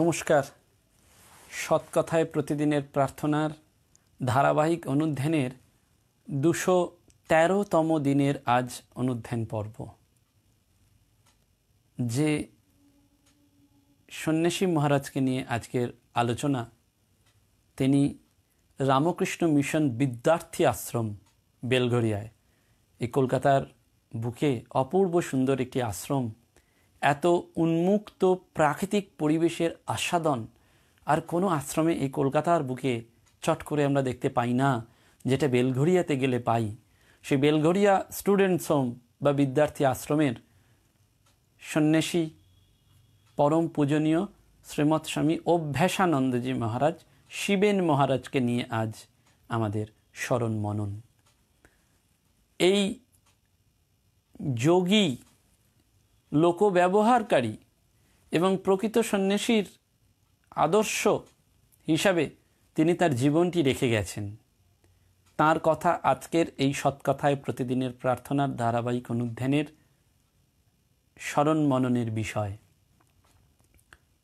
নমস্কার সৎকথায় প্রতিদিনের প্রার্থনার ধারাবাহিক অনুধ্যানের দুশো তেরোতম দিনের আজ অনুধ্যান পর্ব যে সন্ন্যাসী মহারাজকে নিয়ে আজকের আলোচনা তিনি রামকৃষ্ণ মিশন বিদ্যার্থী আশ্রম বেলঘরিয়ায় এই কলকাতার বুকে অপূর্ব সুন্দর একটি আশ্রম এত উন্মুক্ত প্রাকৃতিক পরিবেশের আস্বাদন আর কোনো আশ্রমে এই কলকাতার বুকে চট করে আমরা দেখতে পাই না যেটা বেলঘড়িয়াতে গেলে পাই সে বেলঘড়িয়া স্টুডেন্টস হোম বা বিদ্যার্থী আশ্রমের সন্ন্যাসী পরম পূজনীয় শ্রীমৎ স্বামী অভ্যাসানন্দজি মহারাজ শিবেন মহারাজকে নিয়ে আজ আমাদের স্মরণ মনন এই যোগী লোক ব্যবহারকারী এবং প্রকৃত সন্ন্যাসীর আদর্শ হিসাবে তিনি তার জীবনটি রেখে গেছেন তার কথা আজকের এই সৎকথায় প্রতিদিনের প্রার্থনার ধারাবাহিক অনুধ্যানের স্মরণ মননের বিষয়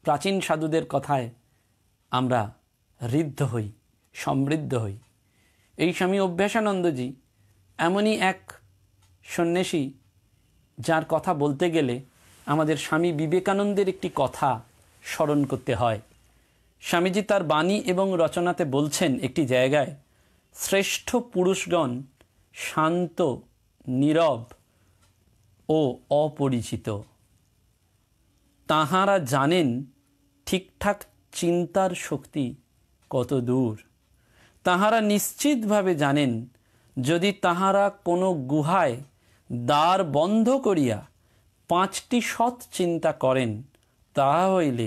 প্রাচীন সাধুদের কথায় আমরা ঋদ্ধ হই সমৃদ্ধ হই এই স্বামী অভ্যাসানন্দজি এমনই এক সন্ন্যাসী যার কথা বলতে গেলে আমাদের স্বামী বিবেকানন্দের একটি কথা স্মরণ করতে হয় স্বামীজি তার বাণী এবং রচনাতে বলছেন একটি জায়গায় শ্রেষ্ঠ পুরুষগণ শান্ত নীরব ও অপরিচিত তাহারা জানেন ঠিকঠাক চিন্তার শক্তি কত দূর তাহারা নিশ্চিতভাবে জানেন যদি তাহারা কোনো গুহায় দ্বার বন্ধ করিয়া পাঁচটি সৎ চিন্তা করেন তাহা হইলে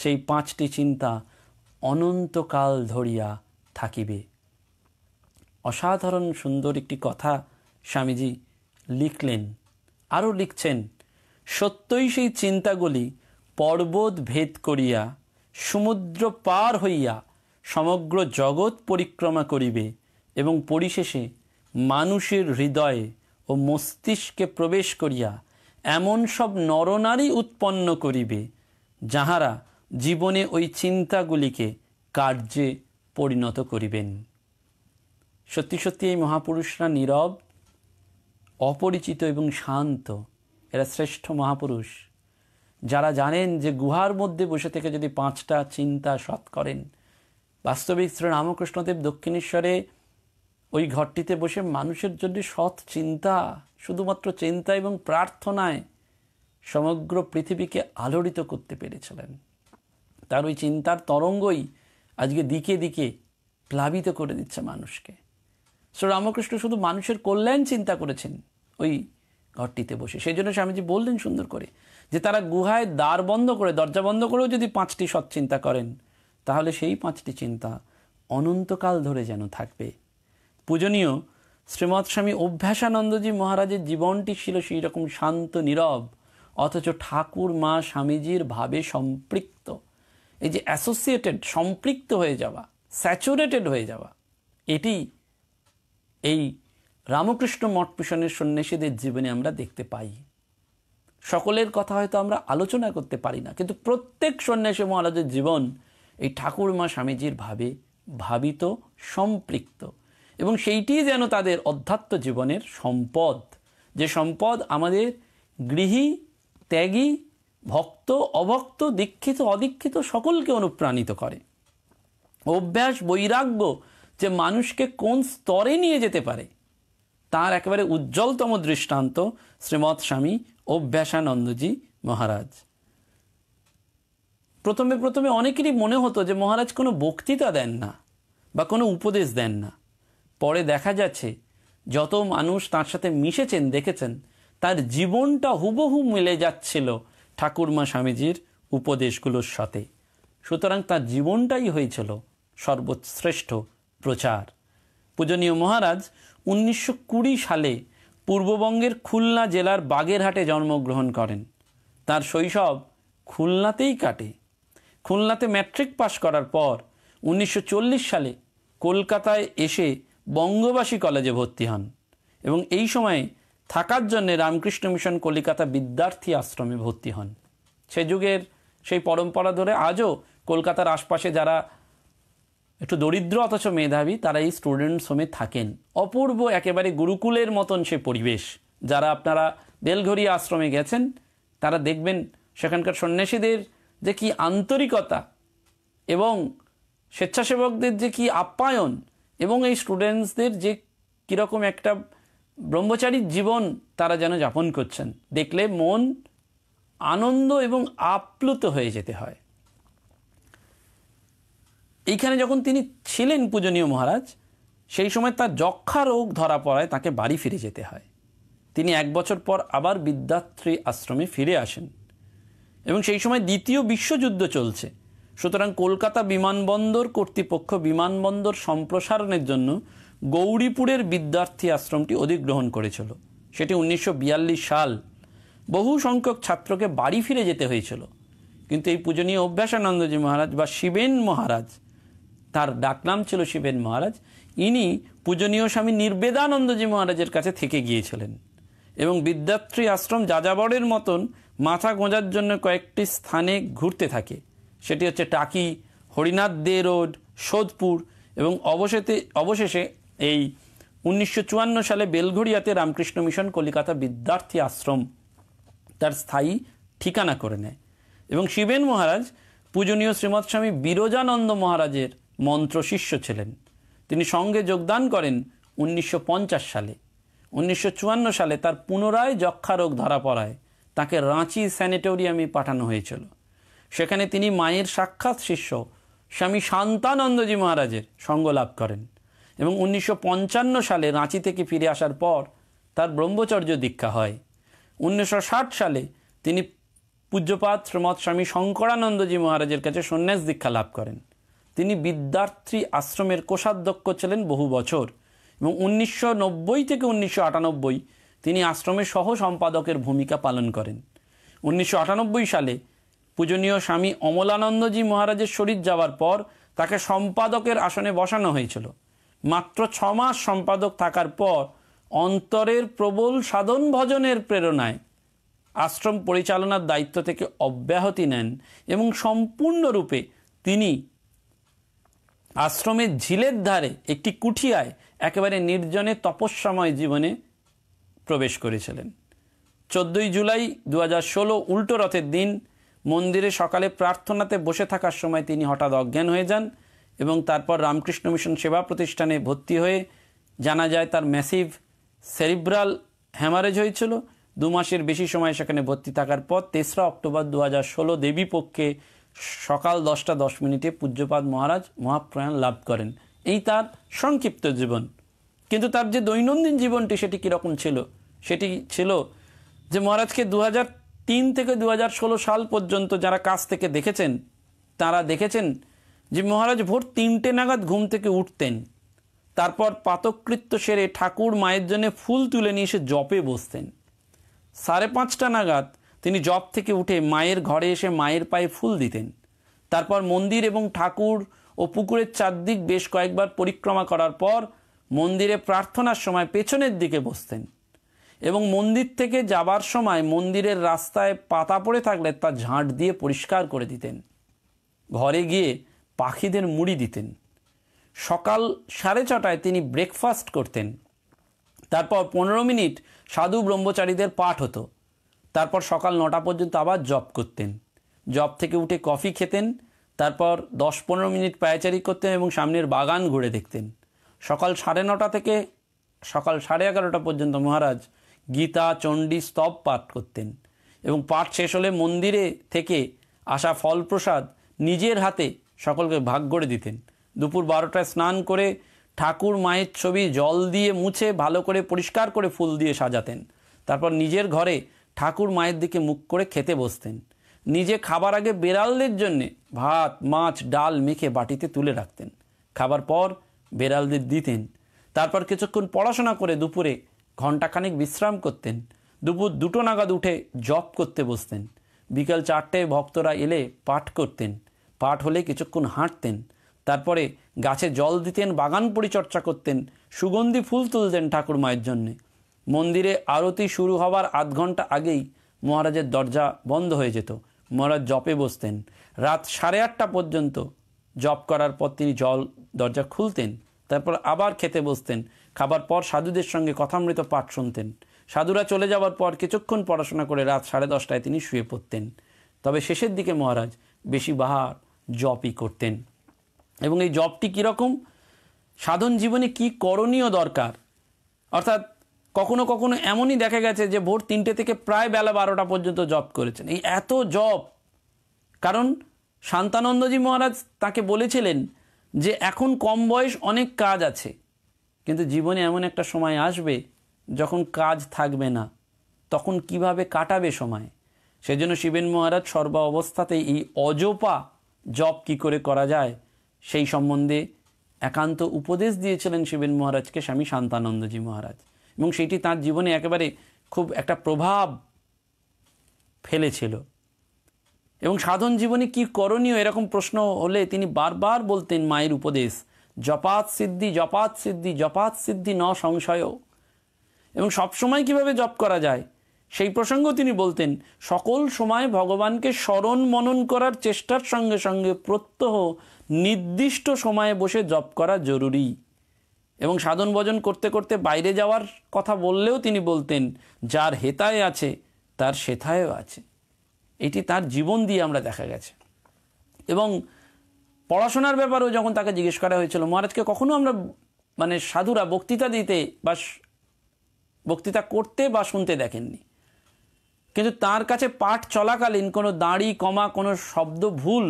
সেই পাঁচটি চিন্তা অনন্তকাল ধরিয়া থাকিবে অসাধারণ সুন্দর একটি কথা স্বামীজি লিখলেন আরও লিখছেন সত্যই সেই চিন্তাগুলি পর্বত ভেদ করিয়া সমুদ্র পার হইয়া সমগ্র জগৎ পরিক্রমা করিবে এবং পরিশেষে মানুষের হৃদয়ে ও মস্তিষ্কে প্রবেশ করিয়া এমন সব নরনারী উৎপন্ন করিবে যাহারা জীবনে ওই চিন্তাগুলিকে কার্যে পরিণত করিবেন সত্যি সত্যি এই মহাপুরুষরা নীরব অপরিচিত এবং শান্ত এরা শ্রেষ্ঠ মহাপুরুষ যারা জানেন যে গুহার মধ্যে বসে থেকে যদি পাঁচটা চিন্তা সৎ করেন বাস্তবিক শ্রী রামকৃষ্ণদেব দক্ষিণেশ্বরে ওই ঘরটিতে বসে মানুষের জন্য সৎ চিন্তা শুধুমাত্র চিন্তা এবং প্রার্থনায় সমগ্র পৃথিবীকে আলোড়িত করতে পেরেছিলেন তার ওই চিন্তার তরঙ্গই আজকে দিকে দিকে প্লাবিত করে দিচ্ছে মানুষকে শ্রী রামকৃষ্ণ শুধু মানুষের কল্যাণ চিন্তা করেছেন ওই ঘরটিতে বসে সেই জন্য স্বামীজি বললেন সুন্দর করে যে তারা গুহায় দ্বার বন্ধ করে দরজা বন্ধ করেও যদি পাঁচটি সৎ চিন্তা করেন তাহলে সেই পাঁচটি চিন্তা অনন্তকাল ধরে যেন থাকবে পূজনীয় শ্রীমৎ স্বামী অভ্যাসানন্দজি মহারাজের জীবনটি ছিল সেই রকম শান্ত নীরব অথচ ঠাকুর মা স্বামীজির ভাবে সম্পৃক্ত এই যে অ্যাসোসিয়েটেড সম্পৃক্ত হয়ে যাওয়া স্যাচুরেটেড হয়ে যাওয়া এটি এই রামকৃষ্ণ মঠ মিশনের সন্ন্যাসীদের জীবনে আমরা দেখতে পাই সকলের কথা হয়তো আমরা আলোচনা করতে পারি না কিন্তু প্রত্যেক সন্ন্যাসী মহারাজের জীবন এই ঠাকুর মা স্বামীজির ভাবে ভাবিত সম্পৃক্ত এবং সেইটি যেন তাদের অধ্যাত্ম জীবনের সম্পদ যে সম্পদ আমাদের গৃহী ত্যাগী ভক্ত অভক্ত দীক্ষিত অদীক্ষিত সকলকে অনুপ্রাণিত করে অভ্যাস বৈরাগ্য যে মানুষকে কোন স্তরে নিয়ে যেতে পারে তার একেবারে উজ্জ্বলতম দৃষ্টান্ত শ্রীমৎ স্বামী অভ্যাসানন্দজি মহারাজ প্রথমে প্রথমে অনেকেরই মনে হতো যে মহারাজ কোনো বক্তৃতা দেন না বা কোনো উপদেশ দেন না পরে দেখা যাচ্ছে যত মানুষ তার সাথে মিশেছেন দেখেছেন তার জীবনটা হুবহু মিলে যাচ্ছিল ঠাকুরমা স্বামীজির উপদেশগুলোর সাথে সুতরাং তার জীবনটাই হয়েছিল সর্বশ্রেষ্ঠ প্রচার পূজনীয় মহারাজ উনিশশো সালে পূর্ববঙ্গের খুলনা জেলার বাগেরহাটে জন্মগ্রহণ করেন তার শৈশব খুলনাতেই কাটে খুলনাতে ম্যাট্রিক পাশ করার পর উনিশশো সালে কলকাতায় এসে বঙ্গবাসী কলেজে ভর্তি হন এবং এই সময়ে থাকার জন্য রামকৃষ্ণ মিশন কলিকাতা বিদ্যার্থী আশ্রমে ভর্তি হন সে যুগের সেই পরম্পরা ধরে আজও কলকাতার আশপাশে যারা একটু দরিদ্র অথচ মেধাবী তারা এই স্টুডেন্টস হোমে থাকেন অপূর্ব একেবারে গুরুকুলের মতন সে পরিবেশ যারা আপনারা বেলঘড়ি আশ্রমে গেছেন তারা দেখবেন সেখানকার সন্ন্যাসীদের যে কি আন্তরিকতা এবং স্বেচ্ছাসেবকদের যে কি আপ্যায়ন এবং এই স্টুডেন্টসদের যে কীরকম একটা ব্রহ্মচারীর জীবন তারা যেন যাপন করছেন দেখলে মন আনন্দ এবং আপ্লুত হয়ে যেতে হয় এইখানে যখন তিনি ছিলেন পূজনীয় মহারাজ সেই সময় তার যক্ষা রোগ ধরা পড়ায় তাকে বাড়ি ফিরে যেতে হয় তিনি এক বছর পর আবার বিদ্যাত্রী আশ্রমে ফিরে আসেন এবং সেই সময় দ্বিতীয় বিশ্বযুদ্ধ চলছে সুতরাং কলকাতা বিমানবন্দর কর্তৃপক্ষ বিমানবন্দর সম্প্রসারণের জন্য গৌরীপুরের বিদ্যার্থী আশ্রমটি অধিগ্রহণ করেছিল সেটি উনিশশো সাল বহু সংখ্যক ছাত্রকে বাড়ি ফিরে যেতে হয়েছিল কিন্তু এই পূজনীয় অভ্যাসানন্দজি মহারাজ বা শিবেন মহারাজ তার ডাকনাম ছিল শিবেন মহারাজ ইনি পূজনীয় স্বামী নির্বেদানন্দজি মহারাজের কাছে থেকে গিয়েছিলেন এবং বিদ্যার্থী আশ্রম যাযাবরের মতন মাথা গোঁজার জন্য কয়েকটি স্থানে ঘুরতে থাকে সেটি হচ্ছে টাকি হরিনাথ দে রোড সোদপুর এবং অবশেষে অবশেষে এই উনিশশো সালে বেলঘড়িয়াতে রামকৃষ্ণ মিশন কলিকাতা বিদ্যার্থী আশ্রম তার স্থায়ী ঠিকানা করে নেয় এবং শিবেন মহারাজ পূজনীয় শ্রীমৎ স্বামী বিরজানন্দ মহারাজের মন্ত্র শিষ্য ছিলেন তিনি সঙ্গে যোগদান করেন উনিশশো সালে উনিশশো সালে তার পুনরায় যক্ষারোগ ধরা পড়ায় তাকে রাঁচি স্যানিটোরিয়ামে পাঠানো হয়েছিল সেখানে তিনি মায়ের সাক্ষাৎ শিষ্য স্বামী শান্তানন্দজি মহারাজের সঙ্গ লাভ করেন এবং উনিশশো সালে রাঁচি থেকে ফিরে আসার পর তার ব্রহ্মচর্য দীক্ষা হয় উনিশশো সালে তিনি পূজ্যপাত শ্রীমৎ স্বামী শঙ্করানন্দজি মহারাজের কাছে সন্ন্যাস দীক্ষা লাভ করেন তিনি বিদ্যার্থী আশ্রমের কোষাধ্যক্ষ ছিলেন বহু বছর এবং উনিশশো থেকে উনিশশো তিনি আশ্রমের সহ সম্পাদকের ভূমিকা পালন করেন উনিশশো সালে পূজনীয় স্বামী অমলানন্দজি মহারাজের শরীর যাওয়ার পর তাকে সম্পাদকের আসনে বসানো হয়েছিল মাত্র ছ মাস সম্পাদক থাকার পর অন্তরের প্রবল সাধন ভজনের প্রেরণায় আশ্রম পরিচালনার দায়িত্ব থেকে অব্যাহতি নেন এবং সম্পূর্ণরূপে তিনি আশ্রমের ঝিলের ধারে একটি কুঠিয়ায় একেবারে নির্জনে তপস্যাময় জীবনে প্রবেশ করেছিলেন চোদ্দই জুলাই দু হাজার ষোলো উল্টো রথের দিন মন্দিরে সকালে প্রার্থনাতে বসে থাকার সময় তিনি হঠাৎ অজ্ঞান হয়ে যান এবং তারপর রামকৃষ্ণ মিশন সেবা প্রতিষ্ঠানে ভর্তি হয়ে জানা যায় তার ম্যাসিভ সেরিব্রাল হ্যামারেজ হয়েছিল দু মাসের বেশি সময় সেখানে ভর্তি থাকার পর তেসরা অক্টোবর দু হাজার ষোলো দেবীপক্ষে সকাল দশটা দশ মিনিটে পূজ্যপাদ মহারাজ মহাপ্রয়াণ লাভ করেন এই তার সংক্ষিপ্ত জীবন কিন্তু তার যে দৈনন্দিন জীবনটি সেটি কীরকম ছিল সেটি ছিল যে মহারাজকে দু হাজার তিন থেকে দু সাল পর্যন্ত যারা কাজ থেকে দেখেছেন তারা দেখেছেন যে মহারাজ ভোর তিনটে নাগাদ ঘুম থেকে উঠতেন তারপর পাতকৃত্য সেরে ঠাকুর মায়ের জন্য ফুল তুলে নিয়ে এসে জপে বসতেন সাড়ে পাঁচটা নাগাদ তিনি জপ থেকে উঠে মায়ের ঘরে এসে মায়ের পায়ে ফুল দিতেন তারপর মন্দির এবং ঠাকুর ও পুকুরের চারদিক বেশ কয়েকবার পরিক্রমা করার পর মন্দিরে প্রার্থনার সময় পেছনের দিকে বসতেন এবং মন্দির থেকে যাবার সময় মন্দিরের রাস্তায় পাতা পড়ে থাকলে তা ঝাঁট দিয়ে পরিষ্কার করে দিতেন ঘরে গিয়ে পাখিদের মুড়ি দিতেন সকাল সাড়ে ছটায় তিনি ব্রেকফাস্ট করতেন তারপর পনেরো মিনিট সাধু ব্রহ্মচারীদের পাঠ হতো তারপর সকাল নটা পর্যন্ত আবার জব করতেন জব থেকে উঠে কফি খেতেন তারপর দশ পনেরো মিনিট পায়চারি করতেন এবং সামনের বাগান ঘুরে দেখতেন সকাল সাড়ে নটা থেকে সকাল সাড়ে এগারোটা পর্যন্ত মহারাজ গীতা চণ্ডী স্তব পাঠ করতেন এবং পাঠ শেষ হলে মন্দিরে থেকে আসা ফল প্রসাদ নিজের হাতে সকলকে ভাগ করে দিতেন দুপুর বারোটায় স্নান করে ঠাকুর মায়ের ছবি জল দিয়ে মুছে ভালো করে পরিষ্কার করে ফুল দিয়ে সাজাতেন তারপর নিজের ঘরে ঠাকুর মায়ের দিকে মুখ করে খেতে বসতেন নিজে খাবার আগে বেড়ালদের জন্যে ভাত মাছ ডাল মেখে বাটিতে তুলে রাখতেন খাবার পর বেড়ালদের দিতেন তারপর কিছুক্ষণ পড়াশোনা করে দুপুরে ঘণ্টাখানেক বিশ্রাম করতেন দুপুর দুটো নাগাদ উঠে জপ করতে বসতেন বিকাল চারটে ভক্তরা এলে পাঠ করতেন পাঠ হলে কিছুক্ষণ হাঁটতেন তারপরে গাছে জল দিতেন বাগান পরিচর্যা করতেন সুগন্ধি ফুল তুলতেন ঠাকুর মায়ের জন্যে মন্দিরে আরতি শুরু হওয়ার আধ ঘন্টা আগেই মহারাজের দরজা বন্ধ হয়ে যেত মহারাজ জপে বসতেন রাত সাড়ে আটটা পর্যন্ত জপ করার পর তিনি জল দরজা খুলতেন তারপর আবার খেতে বসতেন খাবার পর সাধুদের সঙ্গে কথামৃত পাঠ শুনতেন সাধুরা চলে যাওয়ার পর কিছুক্ষণ পড়াশোনা করে রাত সাড়ে দশটায় তিনি শুয়ে পড়তেন তবে শেষের দিকে মহারাজ বেশি বাহার জপই করতেন এবং এই জপটি কীরকম সাধন জীবনে কি করণীয় দরকার অর্থাৎ কখনো কখনো এমনই দেখা গেছে যে ভোর তিনটে থেকে প্রায় বেলা বারোটা পর্যন্ত জপ করেছেন এই এত জপ কারণ শান্তানন্দজি মহারাজ তাকে বলেছিলেন যে এখন কম বয়স অনেক কাজ আছে কিন্তু জীবনে এমন একটা সময় আসবে যখন কাজ থাকবে না তখন কিভাবে কাটাবে সময় সেজন্য শিবেন মহারাজ সর্ব অবস্থাতেই এই অজপা জপ কি করে করা যায় সেই সম্বন্ধে একান্ত উপদেশ দিয়েছিলেন শিবেন মহারাজকে স্বামী শান্তানন্দজি মহারাজ এবং সেটি তার জীবনে একেবারে খুব একটা প্রভাব ফেলেছিল এবং সাধন জীবনে কি করণীয় এরকম প্রশ্ন হলে তিনি বারবার বলতেন মায়ের উপদেশ জপাত সিদ্ধি জপাত সিদ্ধি জপাত সিদ্ধি ন সংশয় এবং সবসময় কিভাবে জপ করা যায় সেই প্রসঙ্গ তিনি বলতেন সকল সময় ভগবানকে স্মরণ মনন করার চেষ্টার সঙ্গে সঙ্গে প্রত্যহ নির্দিষ্ট সময়ে বসে জপ করা জরুরি এবং সাধন ভজন করতে করতে বাইরে যাওয়ার কথা বললেও তিনি বলতেন যার হেতায় আছে তার সেথায়ও আছে এটি তার জীবন দিয়ে আমরা দেখা গেছে এবং পড়াশোনার ব্যাপারেও যখন তাকে জিজ্ঞেস করা হয়েছিল মহারাজকে কখনো আমরা মানে সাধুরা বক্তৃতা দিতে বা বক্তৃতা করতে বা শুনতে দেখেননি কিন্তু তার কাছে পাঠ চলাকালীন কোনো দাড়ি কমা কোনো শব্দ ভুল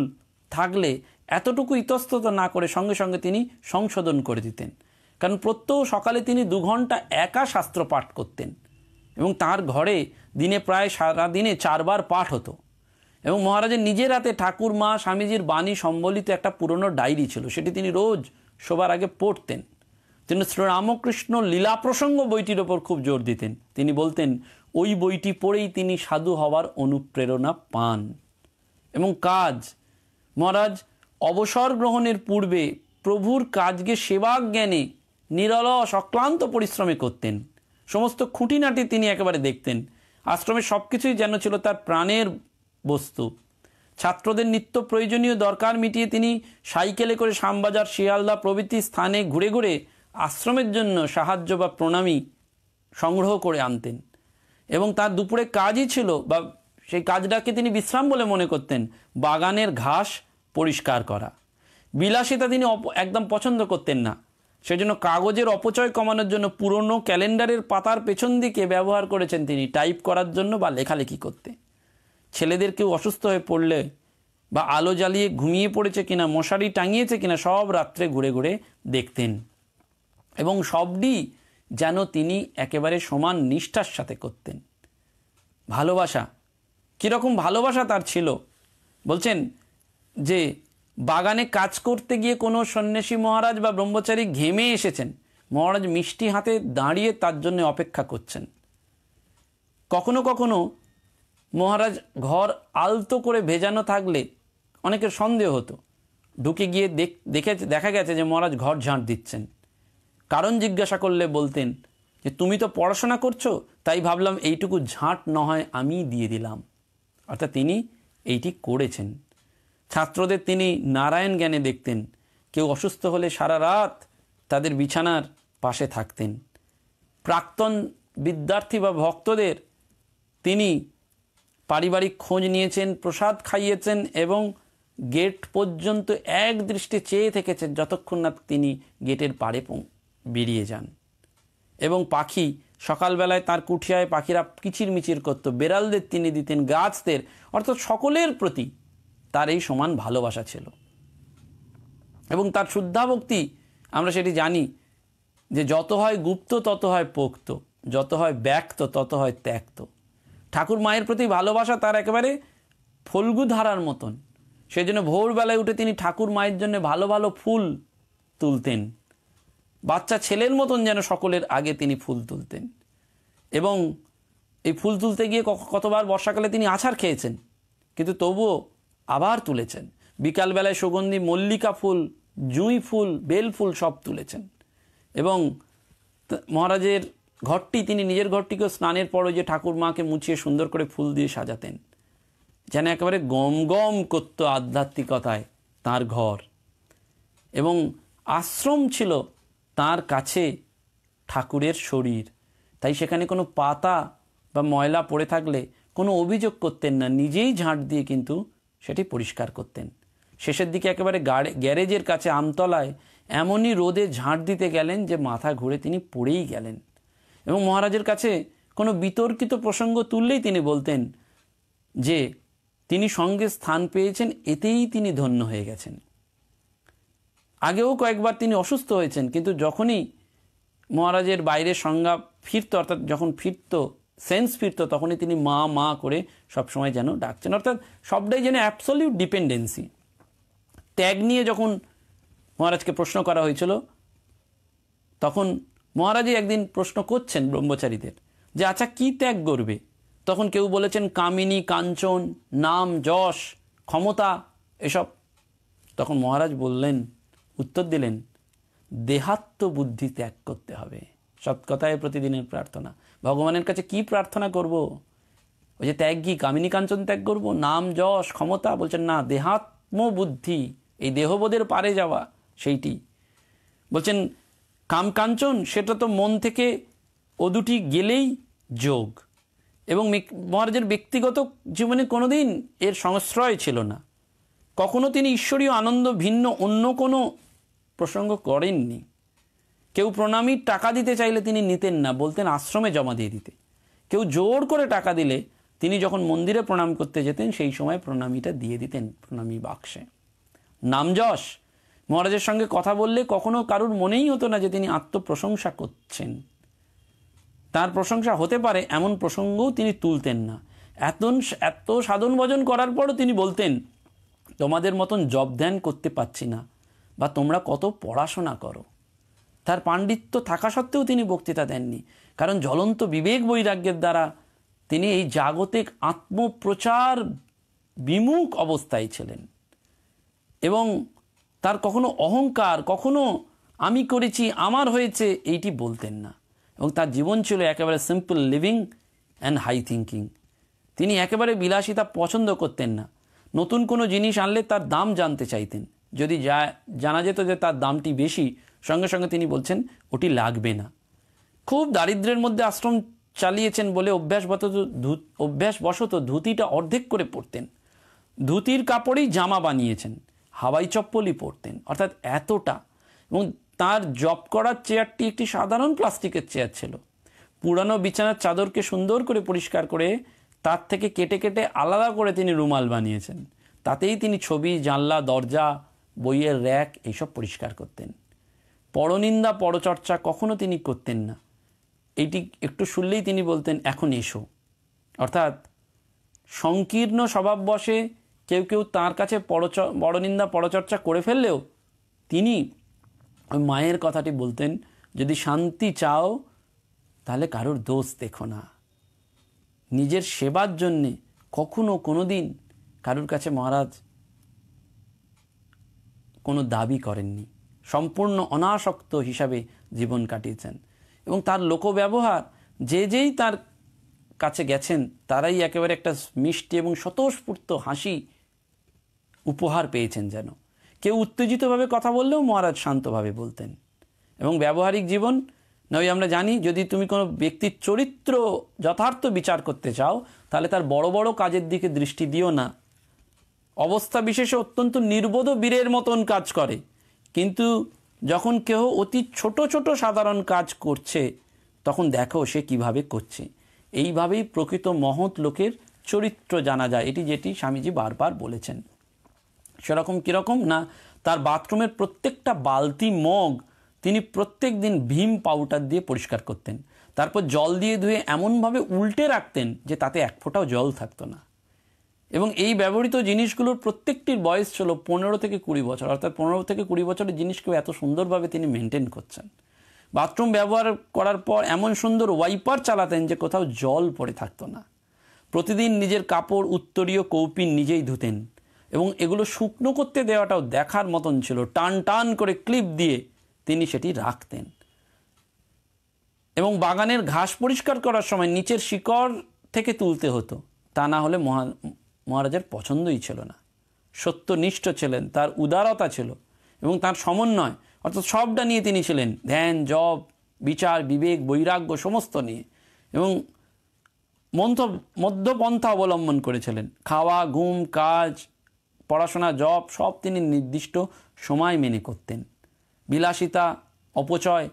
থাকলে এতটুকু ইতস্তত না করে সঙ্গে সঙ্গে তিনি সংশোধন করে দিতেন কারণ প্রত্যহ সকালে তিনি দু ঘন্টা একা শাস্ত্র পাঠ করতেন এবং তার ঘরে দিনে প্রায় সারাদিনে চারবার পাঠ হতো এবং মহারাজের নিজের হাতে ঠাকুর মা স্বামীজির বাণী সম্বলিত একটা পুরনো ডায়েরি ছিল সেটি তিনি রোজ শোবার আগে পড়তেন তিনি শ্রীরামকৃষ্ণ লীলা প্রসঙ্গ বইটির ওপর খুব জোর দিতেন তিনি বলতেন ওই বইটি পড়েই তিনি সাধু হওয়ার অনুপ্রেরণা পান এবং কাজ মহারাজ অবসর গ্রহণের পূর্বে প্রভুর কাজকে সেবা জ্ঞানে নিরলস অক্লান্ত পরিশ্রমে করতেন সমস্ত খুঁটিনাটি তিনি একেবারে দেখতেন আশ্রমের সব কিছুই যেন ছিল তার প্রাণের বস্তু ছাত্রদের নিত্য প্রয়োজনীয় দরকার মিটিয়ে তিনি সাইকেলে করে শামবাজার শিয়ালদা প্রভৃতি স্থানে ঘুরে ঘুরে আশ্রমের জন্য সাহায্য বা প্রণামী সংগ্রহ করে আনতেন এবং তার দুপুরে কাজই ছিল বা সেই কাজটাকে তিনি বিশ্রাম বলে মনে করতেন বাগানের ঘাস পরিষ্কার করা বিলাসিতা তিনি একদম পছন্দ করতেন না সেজন্য কাগজের অপচয় কমানোর জন্য পুরনো ক্যালেন্ডারের পাতার পেছন দিকে ব্যবহার করেছেন তিনি টাইপ করার জন্য বা লেখালেখি করতে ছেলেদের কেউ অসুস্থ হয়ে পড়লে বা আলো জ্বালিয়ে ঘুমিয়ে পড়েছে কিনা মশারি টাঙিয়েছে কিনা সব রাত্রে ঘুরে ঘুরে দেখতেন এবং সবটি যেন তিনি একেবারে সমান নিষ্ঠার সাথে করতেন ভালোবাসা কীরকম ভালোবাসা তার ছিল বলছেন যে বাগানে কাজ করতে গিয়ে কোনো সন্ন্যাসী মহারাজ বা ব্রহ্মচারী ঘেমে এসেছেন মহারাজ মিষ্টি হাতে দাঁড়িয়ে তার জন্য অপেক্ষা করছেন কখনো কখনো মহারাজ ঘর আলতো করে ভেজানো থাকলে অনেকের সন্দেহ হতো ঢুকে গিয়ে দেখে দেখা গেছে যে মহারাজ ঘর ঝাঁট দিচ্ছেন কারণ জিজ্ঞাসা করলে বলতেন যে তুমি তো পড়াশোনা করছো তাই ভাবলাম এইটুকু ঝাঁট নয় আমি দিয়ে দিলাম অর্থাৎ তিনি এইটি করেছেন ছাত্রদের তিনি নারায়ণ জ্ঞানে দেখতেন কেউ অসুস্থ হলে সারা রাত তাদের বিছানার পাশে থাকতেন প্রাক্তন বিদ্যার্থী বা ভক্তদের তিনি পারিবারিক খোঁজ নিয়েছেন প্রসাদ খাইয়েছেন এবং গেট পর্যন্ত এক দৃষ্টি চেয়ে থেকেছেন যতক্ষণ না তিনি গেটের পাড়ে বেরিয়ে যান এবং পাখি সকালবেলায় তার কুঠিয়ায় পাখিরা কিচির মিচির করত বেড়ালদের তিনি দিতেন গাছদের অর্থাৎ সকলের প্রতি তার এই সমান ভালোবাসা ছিল এবং তার শুদ্ধাভক্তি আমরা সেটি জানি যে যত হয় গুপ্ত তত হয় পোক্ত যত হয় ব্যক্ত তত হয় ত্যাক্ত ঠাকুর মায়ের প্রতি ভালোবাসা তার একেবারে ফলগু ধারার মতন সেই জন্য ভোরবেলায় উঠে তিনি ঠাকুর মায়ের জন্য ভালো ভালো ফুল তুলতেন বাচ্চা ছেলের মতন যেন সকলের আগে তিনি ফুল তুলতেন এবং এই ফুল তুলতে গিয়ে কতবার বর্ষাকালে তিনি আছার খেয়েছেন কিন্তু তবুও আবার তুলেছেন বিকালবেলায় সুগন্ধি মল্লিকা ফুল জুঁই ফুল বেল ফুল সব তুলেছেন এবং মহারাজের ঘরটি তিনি নিজের ঘরটিকেও স্নানের পরও যে ঠাকুর মাকে মুছিয়ে সুন্দর করে ফুল দিয়ে সাজাতেন যেন একেবারে গমগম করত আধ্যাত্মিকতায় তার ঘর এবং আশ্রম ছিল তার কাছে ঠাকুরের শরীর তাই সেখানে কোনো পাতা বা ময়লা পড়ে থাকলে কোনো অভিযোগ করতেন না নিজেই ঝাঁট দিয়ে কিন্তু সেটি পরিষ্কার করতেন শেষের দিকে একেবারে গ্যারেজের কাছে আমতলায় এমনই রোদে ঝাঁট দিতে গেলেন যে মাথা ঘুরে তিনি পড়েই গেলেন এবং মহারাজের কাছে কোনো বিতর্কিত প্রসঙ্গ তুললেই তিনি বলতেন যে তিনি সঙ্গে স্থান পেয়েছেন এতেই তিনি ধন্য হয়ে গেছেন আগেও কয়েকবার তিনি অসুস্থ হয়েছেন কিন্তু যখনই মহারাজের বাইরে সংজ্ঞা ফিরত অর্থাৎ যখন ফিরত সেন্স ফিরত তখনই তিনি মা মা করে সবসময় যেন ডাকছেন অর্থাৎ সবটাই যেন অ্যাবসলিউট ডিপেন্ডেন্সি ত্যাগ নিয়ে যখন মহারাজকে প্রশ্ন করা হয়েছিল তখন মহারাজি একদিন প্রশ্ন করছেন ব্রহ্মচারীদের যে আচ্ছা কি ত্যাগ করবে তখন কেউ বলেছেন কামিনী কাঞ্চন নাম যশ ক্ষমতা এসব তখন মহারাজ বললেন উত্তর দিলেন দেহাত্ম বুদ্ধি ত্যাগ করতে হবে সৎকথায় প্রতিদিনের প্রার্থনা ভগবানের কাছে কি প্রার্থনা করব। ওই যে ত্যাগ কি কামিনী কাঞ্চন ত্যাগ করব নাম যশ ক্ষমতা বলছেন না দেহাত্ম বুদ্ধি এই দেহবোধের পারে যাওয়া সেইটি বলছেন কামকাঞ্চন সেটা তো মন থেকে ও দুটি গেলেই যোগ এবং মহারাজের ব্যক্তিগত জীবনে কোনোদিন এর সংশ্রয় ছিল না কখনো তিনি ঈশ্বরীয় আনন্দ ভিন্ন অন্য কোনো প্রসঙ্গ করেননি কেউ প্রণামীর টাকা দিতে চাইলে তিনি নিতেন না বলতেন আশ্রমে জমা দিয়ে দিতে কেউ জোর করে টাকা দিলে তিনি যখন মন্দিরে প্রণাম করতে যেতেন সেই সময় প্রণামীটা দিয়ে দিতেন প্রণামী বাক্সে নামযশ মহারাজের সঙ্গে কথা বললে কখনো কারুর মনেই হতো না যে তিনি আত্মপ্রশংসা করছেন তার প্রশংসা হতে পারে এমন প্রসঙ্গও তিনি তুলতেন না এত এত সাধন ভজন করার পরও তিনি বলতেন তোমাদের মতন জব ধ্যান করতে পারছি না বা তোমরা কত পড়াশোনা করো তার পাণ্ডিত্য থাকা সত্ত্বেও তিনি বক্তৃতা দেননি কারণ জ্বলন্ত বিবেক বৈরাগ্যের দ্বারা তিনি এই জাগতিক আত্মপ্রচার বিমুখ অবস্থায় ছিলেন এবং তার কখনো অহংকার কখনো আমি করেছি আমার হয়েছে এইটি বলতেন না এবং তার জীবন ছিল একেবারে simple living and high thinking তিনি একেবারে বিলাসিতা পছন্দ করতেন না নতুন কোনো জিনিস আনলে তার দাম জানতে চাইতেন যদি যা জানা যেত যে তার দামটি বেশি সঙ্গে সঙ্গে তিনি বলছেন ওটি লাগবে না খুব দারিদ্রের মধ্যে আশ্রম চালিয়েছেন বলে অভ্যাসবত অভ্যাসবশত ধুতিটা অর্ধেক করে পরতেন ধুতির কাপড়েই জামা বানিয়েছেন হাওয়াই চপ্পলই পরতেন অর্থাৎ এতটা এবং তার জব করার চেয়ারটি একটি সাধারণ প্লাস্টিকের চেয়ার ছিল পুরানো বিছানার চাদরকে সুন্দর করে পরিষ্কার করে তার থেকে কেটে কেটে আলাদা করে তিনি রুমাল বানিয়েছেন তাতেই তিনি ছবি জানলা দরজা বইয়ের র্যাক এইসব পরিষ্কার করতেন পরনিন্দা পরচর্চা কখনো তিনি করতেন না এইটি একটু শুনলেই তিনি বলতেন এখন এসো অর্থাৎ সংকীর্ণ স্বভাববশে কেউ কেউ তার কাছে পরচ বড়নিন্দা পরচর্চা করে ফেললেও তিনি ওই মায়ের কথাটি বলতেন যদি শান্তি চাও তাহলে কারোর দোষ দেখো না নিজের সেবার জন্যে কখনো কোনো দিন কারুর কাছে মহারাজ কোনো দাবি করেননি সম্পূর্ণ অনাসক্ত হিসাবে জীবন কাটিয়েছেন এবং তার লোকব্যবহার যে যেই তার কাছে গেছেন তারাই একেবারে একটা মিষ্টি এবং স্বতঃস্ফূর্ত হাসি উপহার পেয়েছেন যেন কেউ উত্তেজিতভাবে কথা বললেও মহারাজ শান্তভাবে বলতেন এবং ব্যবহারিক জীবন নয় আমরা জানি যদি তুমি কোনো ব্যক্তির চরিত্র যথার্থ বিচার করতে চাও তাহলে তার বড় বড় কাজের দিকে দৃষ্টি দিও না অবস্থা বিশেষে অত্যন্ত নির্বোধ বীরের মতন কাজ করে কিন্তু যখন কেহ অতি ছোট ছোট সাধারণ কাজ করছে তখন দেখো সে কিভাবে করছে এইভাবেই প্রকৃত মহৎ লোকের চরিত্র জানা যায় এটি যেটি স্বামীজি বারবার বলেছেন সেরকম কীরকম না তার বাথরুমের প্রত্যেকটা বালতি মগ তিনি প্রত্যেক দিন ভীম পাউডার দিয়ে পরিষ্কার করতেন তারপর জল দিয়ে ধুয়ে এমনভাবে উল্টে রাখতেন যে তাতে এক ফোঁটাও জল থাকতো না এবং এই ব্যবহৃত জিনিসগুলোর প্রত্যেকটির বয়স ছিল পনেরো থেকে কুড়ি বছর অর্থাৎ পনেরো থেকে কুড়ি বছরের জিনিসকেও এত সুন্দরভাবে তিনি মেনটেন করছেন বাথরুম ব্যবহার করার পর এমন সুন্দর ওয়াইপার চালাতেন যে কোথাও জল পড়ে থাকতো না প্রতিদিন নিজের কাপড় উত্তরীয় কৌপিন নিজেই ধুতেন এবং এগুলো শুকনো করতে দেওয়াটাও দেখার মতন ছিল টান টান করে ক্লিপ দিয়ে তিনি সেটি রাখতেন এবং বাগানের ঘাস পরিষ্কার করার সময় নিচের শিকড় থেকে তুলতে হতো তা না হলে মহা মহারাজের পছন্দই ছিল না সত্যনিষ্ঠ ছিলেন তার উদারতা ছিল এবং তার সমন্বয় অর্থাৎ সবটা নিয়ে তিনি ছিলেন ধ্যান জব বিচার বিবেক বৈরাগ্য সমস্ত নিয়ে এবং মন্থ মধ্যপন্থা অবলম্বন করেছিলেন খাওয়া ঘুম কাজ পড়াশোনা জব সব তিনি নির্দিষ্ট সময় মেনে করতেন বিলাসিতা অপচয়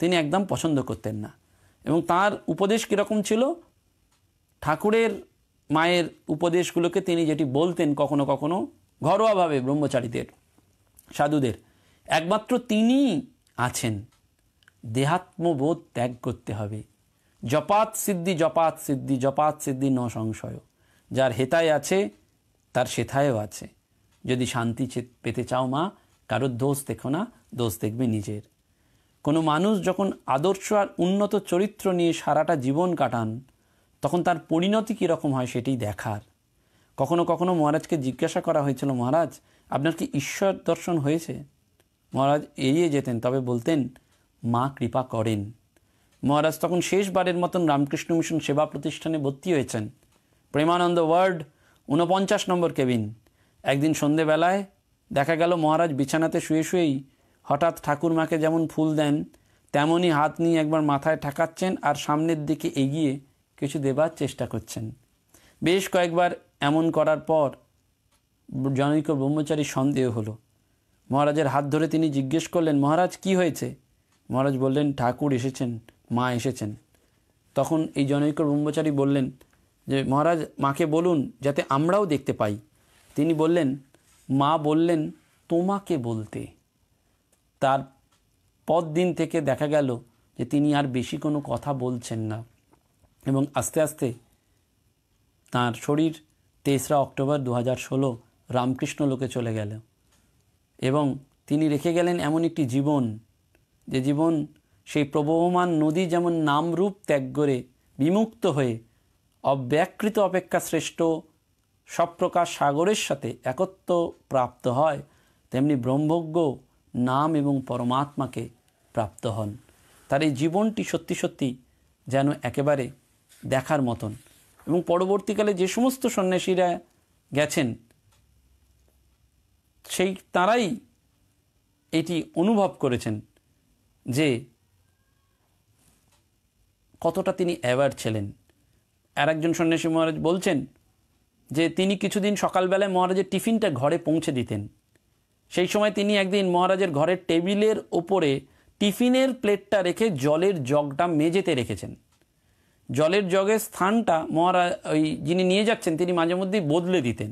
তিনি একদম পছন্দ করতেন না এবং তার উপদেশ কীরকম ছিল ঠাকুরের মায়ের উপদেশগুলোকে তিনি যেটি বলতেন কখনো কখনো ঘরোয়াভাবে ব্রহ্মচারীদের সাধুদের একমাত্র তিনি আছেন দেহাত্মবোধ ত্যাগ করতে হবে জপাত সিদ্ধি জপাত সিদ্ধি জপাত সিদ্ধি ন সংশয় যার হেতায় আছে তার সেথায়ও আছে যদি শান্তি পেতে চাও মা কারোর দোষ দেখো না দোষ দেখবে নিজের কোনো মানুষ যখন আদর্শ আর উন্নত চরিত্র নিয়ে সারাটা জীবন কাটান তখন তার পরিণতি কীরকম হয় সেটি দেখার কখনো কখনো মহারাজকে জিজ্ঞাসা করা হয়েছিল মহারাজ আপনার কি ঈশ্বর দর্শন হয়েছে মহারাজ এড়িয়ে যেতেন তবে বলতেন মা কৃপা করেন মহারাজ তখন শেষবারের মতন রামকৃষ্ণ মিশন সেবা প্রতিষ্ঠানে ভর্তি হয়েছেন প্রেমানন্দ ওয়ার্ল্ড উনপঞ্চাশ নম্বর কেবিন একদিন সন্ধেবেলায় দেখা গেল মহারাজ বিছানাতে শুয়ে শুয়েই হঠাৎ ঠাকুরমাকে যেমন ফুল দেন তেমনই হাত নিয়ে একবার মাথায় ঠেকাচ্ছেন আর সামনের দিকে এগিয়ে কিছু দেবার চেষ্টা করছেন বেশ কয়েকবার এমন করার পর জনৈক ব্রহ্মচারী সন্দেহ হলো মহারাজের হাত ধরে তিনি জিজ্ঞেস করলেন মহারাজ কি হয়েছে মহারাজ বললেন ঠাকুর এসেছেন মা এসেছেন তখন এই জনৈক ব্রহ্মচারী বললেন যে মহারাজ মাকে বলুন যাতে আমরাও দেখতে পাই তিনি বললেন মা বললেন তোমাকে বলতে তার পরদিন থেকে দেখা গেল যে তিনি আর বেশি কোনো কথা বলছেন না এবং আস্তে আস্তে তার শরীর তেসরা অক্টোবর দু হাজার ষোলো রামকৃষ্ণ লোকে চলে গেল এবং তিনি রেখে গেলেন এমন একটি জীবন যে জীবন সেই প্রবহমান নদী যেমন নামরূপ ত্যাগ করে বিমুক্ত হয়ে অব্যাকৃত অপেক্ষা শ্রেষ্ঠ সব প্রকার সাগরের সাথে একত্ব প্রাপ্ত হয় তেমনি ব্রহ্মজ্ঞ নাম এবং পরমাত্মাকে প্রাপ্ত হন তার এই জীবনটি সত্যি সত্যি যেন একেবারে দেখার মতন এবং পরবর্তীকালে যে সমস্ত সন্ন্যাসীরা গেছেন সেই তারাই এটি অনুভব করেছেন যে কতটা তিনি অ্যাওয়ার ছিলেন আর একজন সন্ন্যাসী মহারাজ বলছেন যে তিনি কিছুদিন সকালবেলায় মহারাজের টিফিনটা ঘরে পৌঁছে দিতেন সেই সময় তিনি একদিন মহারাজের ঘরের টেবিলের ওপরে টিফিনের প্লেটটা রেখে জলের জগটা মেঝেতে রেখেছেন জলের জগের স্থানটা মহারাজ ওই যিনি নিয়ে যাচ্ছেন তিনি মাঝে মধ্যেই বদলে দিতেন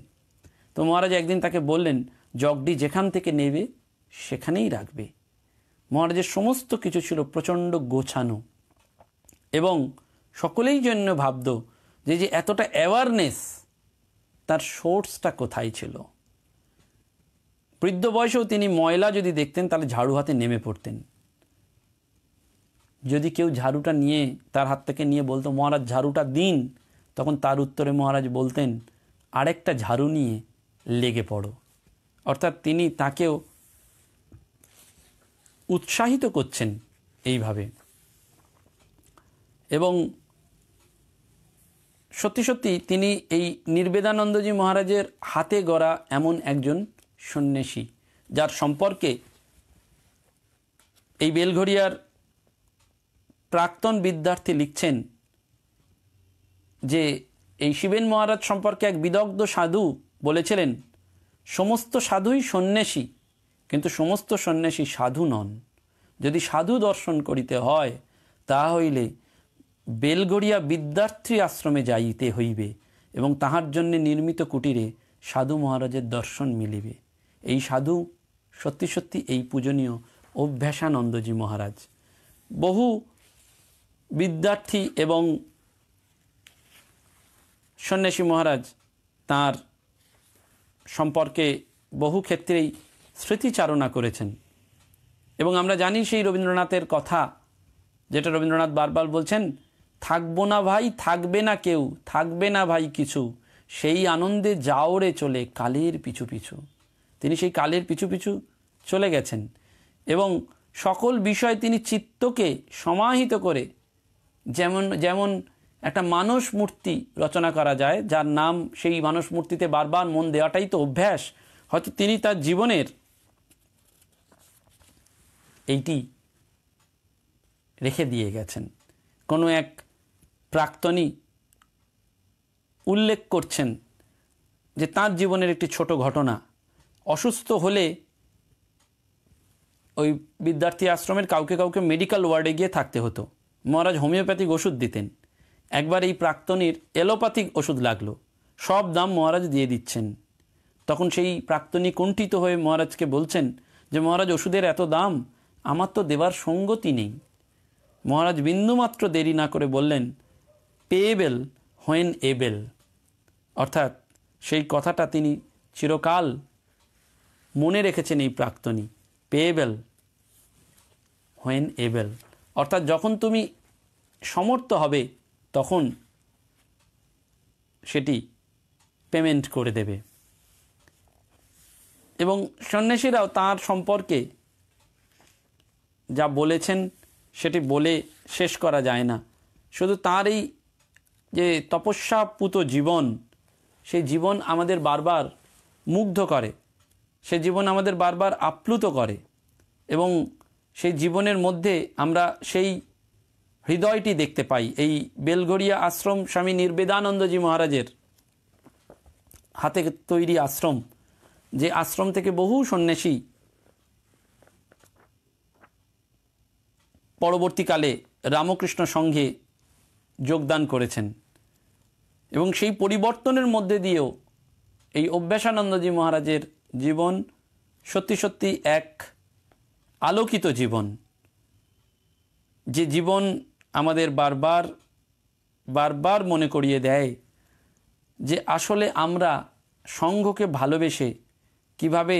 তো মহারাজ একদিন তাকে বললেন জগটি যেখান থেকে নেবে সেখানেই রাখবে মহারাজের সমস্ত কিছু ছিল প্রচণ্ড গোছানো এবং সকলেই জন্য ভাবত যে যে এতটা অ্যাওয়ারনেস তার সোর্সটা কোথায় ছিল বৃদ্ধ বয়সেও তিনি ময়লা যদি দেখতেন তাহলে ঝাড়ু হাতে নেমে পড়তেন যদি কেউ ঝাড়ুটা নিয়ে তার হাত থেকে নিয়ে বলতো মহারাজ ঝাড়ুটা দিন তখন তার উত্তরে মহারাজ বলতেন আরেকটা ঝাড়ু নিয়ে লেগে পড়ো অর্থাৎ তিনি তাকেও উৎসাহিত করছেন এইভাবে এবং সত্যি সত্যি তিনি এই নির্বেদানন্দজি মহারাজের হাতে গড়া এমন একজন সন্ন্যাসী যার সম্পর্কে এই বেলঘরিয়ার প্রাক্তন বিদ্যার্থী লিখছেন যে এই শিবেন মহারাজ সম্পর্কে এক বিদগ্ধ সাধু বলেছিলেন সমস্ত সাধুই সন্ন্যাসী কিন্তু সমস্ত সন্ন্যাসী সাধু নন যদি সাধু দর্শন করিতে হয় তা হইলে বেলগড়িয়া বিদ্যার্থী আশ্রমে যাইতে হইবে এবং তাহার জন্য নির্মিত কুটিরে সাধু মহারাজের দর্শন মিলিবে এই সাধু সত্যি সত্যি এই পূজনীয় অভ্যাসানন্দজি মহারাজ বহু বিদ্যার্থী এবং সন্ন্যাসী মহারাজ তার সম্পর্কে বহু ক্ষেত্রেই স্মৃতিচারণা করেছেন এবং আমরা জানি সেই রবীন্দ্রনাথের কথা যেটা রবীন্দ্রনাথ বারবার বলছেন থাকবো না ভাই থাকবে না কেউ থাকবে না ভাই কিছু সেই আনন্দে যাওরে চলে কালের পিছু পিছু তিনি সেই কালের পিছু পিছু চলে গেছেন এবং সকল বিষয় তিনি চিত্তকে সমাহিত করে যেমন যেমন একটা মানুষ মূর্তি রচনা করা যায় যার নাম সেই মানুষ মূর্তিতে বারবার মন দেওয়াটাই তো অভ্যাস হয়তো তিনি তার জীবনের এইটি রেখে দিয়ে গেছেন কোনো এক প্রাক্তনী উল্লেখ করছেন যে তার জীবনের একটি ছোট ঘটনা অসুস্থ হলে ওই বিদ্যার্থী আশ্রমের কাউকে কাউকে মেডিকেল ওয়ার্ডে গিয়ে থাকতে হতো মহারাজ হোমিওপ্যাথিক ওষুধ দিতেন একবার এই প্রাক্তনীর এলোপ্যাথিক ওষুধ লাগলো সব দাম মহারাজ দিয়ে দিচ্ছেন তখন সেই প্রাক্তনী কুণ্ঠিত হয়ে মহারাজকে বলছেন যে মহারাজ ওষুধের এত দাম আমার তো দেবার সঙ্গতি নেই মহারাজ বিন্দুমাত্র দেরি না করে বললেন পেয়েবেল হোয়েন এবেল অর্থাৎ সেই কথাটা তিনি চিরকাল মনে রেখেছেন এই প্রাক্তনী পেয়েবেল হোয়েন এবেল অর্থাৎ যখন তুমি সমর্থ হবে তখন সেটি পেমেন্ট করে দেবে এবং সন্ন্যাসীরাও তার সম্পর্কে যা বলেছেন সেটি বলে শেষ করা যায় না শুধু তার এই যে তপস্যাপুত জীবন সেই জীবন আমাদের বারবার মুগ্ধ করে সে জীবন আমাদের বারবার আপ্লুত করে এবং সেই জীবনের মধ্যে আমরা সেই হৃদয়টি দেখতে পাই এই বেলগড়িয়া আশ্রম স্বামী নির্বেদানন্দজি মহারাজের হাতে তৈরি আশ্রম যে আশ্রম থেকে বহু সন্ন্যাসী পরবর্তীকালে রামকৃষ্ণ সংঘে যোগদান করেছেন এবং সেই পরিবর্তনের মধ্যে দিয়েও এই অভ্যাসানন্দজি মহারাজের জীবন সত্যি সত্যি এক আলোকিত জীবন যে জীবন আমাদের বারবার বারবার মনে করিয়ে দেয় যে আসলে আমরা সংঘকে ভালোবেসে কিভাবে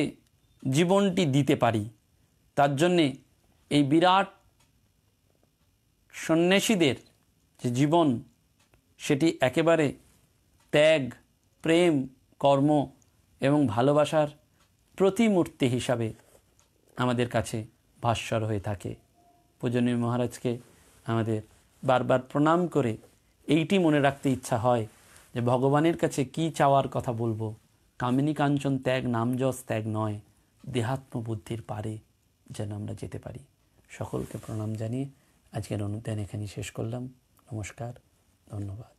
জীবনটি দিতে পারি তার জন্যে এই বিরাট সন্ন্যাসীদের যে জীবন সেটি একেবারে ত্যাগ প্রেম কর্ম এবং ভালোবাসার প্রতিমূর্তি হিসাবে আমাদের কাছে ভাস্বর হয়ে থাকে পূজনীয় মহারাজকে আমাদের বারবার প্রণাম করে এইটি মনে রাখতে ইচ্ছা হয় যে ভগবানের কাছে কি চাওয়ার কথা বলবো কামিনী কাঞ্চন ত্যাগ নামযশ ত্যাগ নয় দেহাত্ম বুদ্ধির পারে যেন আমরা যেতে পারি সকলকে প্রণাম জানিয়ে আজকের অনুদান এখানেই শেষ করলাম নমস্কার ধন্যবাদ